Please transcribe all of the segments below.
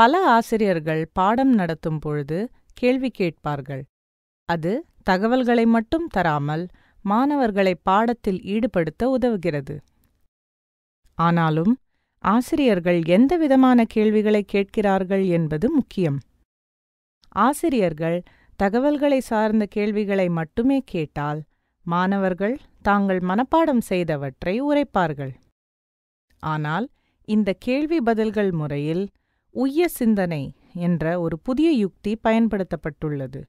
பல ஆசிரியர்கள் பாடம் நடத்தும் பொழுது கேள்வி கேட்பார்கள் அது தகவல்களை மட்டும் தராமல் மாணவர்களை பாடத்தில் ஈடுபடுத்த உதவுகிறது ஆனாலும் ஆசிரியர்கள் எந்த விதமான கேள்விகளை கேட்கிறார்கள் என்பது முக்கியம் ஆசிரியர்கள் தகவல்களை சார்ந்த கேள்விகளை மட்டுமே கேட்டால் மாணவர்கள் தாங்கள் மனப்பாடம் செய்தவற்றை உரைப்பார்கள் ஆனால் இந்த கேள்வி பதில்கள் முறையில் உய்ய சிந்தனை என்ற ஒரு புதிய யுக்தி பயன்படுத்தப்பட்டுள்ளது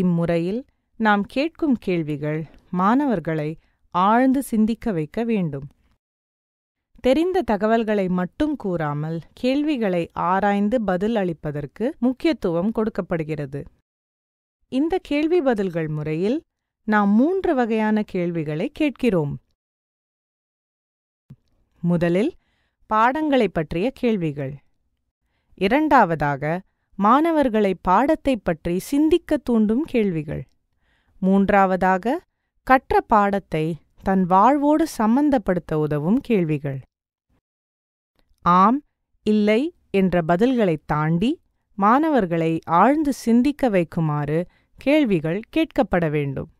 இம்முறையில் நாம் கேட்கும் கேள்விகள் மாணவர்களை ஆழ்ந்து சிந்திக்க வைக்க வேண்டும் தெரிந்த தகவல்களை மட்டும் கூறாமல் கேள்விகளை ஆராய்ந்து பதில் அளிப்பதற்கு முக்கியத்துவம் கொடுக்கப்படுகிறது இந்த கேள்வி பதில்கள் முறையில் நாம் மூன்று வகையான கேள்விகளை கேட்கிறோம் முதலில் பாடங்களை பற்றிய கேள்விகள் இரண்டாவதாக மாணவர்களை பாடத்தை பற்றி சிந்திக்க தூண்டும் கேள்விகள் மூன்றாவதாக கற்ற பாடத்தை தன் வாழ்வோடு சம்பந்தப்படுத்த உதவும் கேள்விகள் ஆம் இல்லை என்ற பதில்களை தாண்டி மாணவர்களை ஆழ்ந்து சிந்திக்க வைக்குமாறு கேள்விகள் கேட்கப்பட வேண்டும்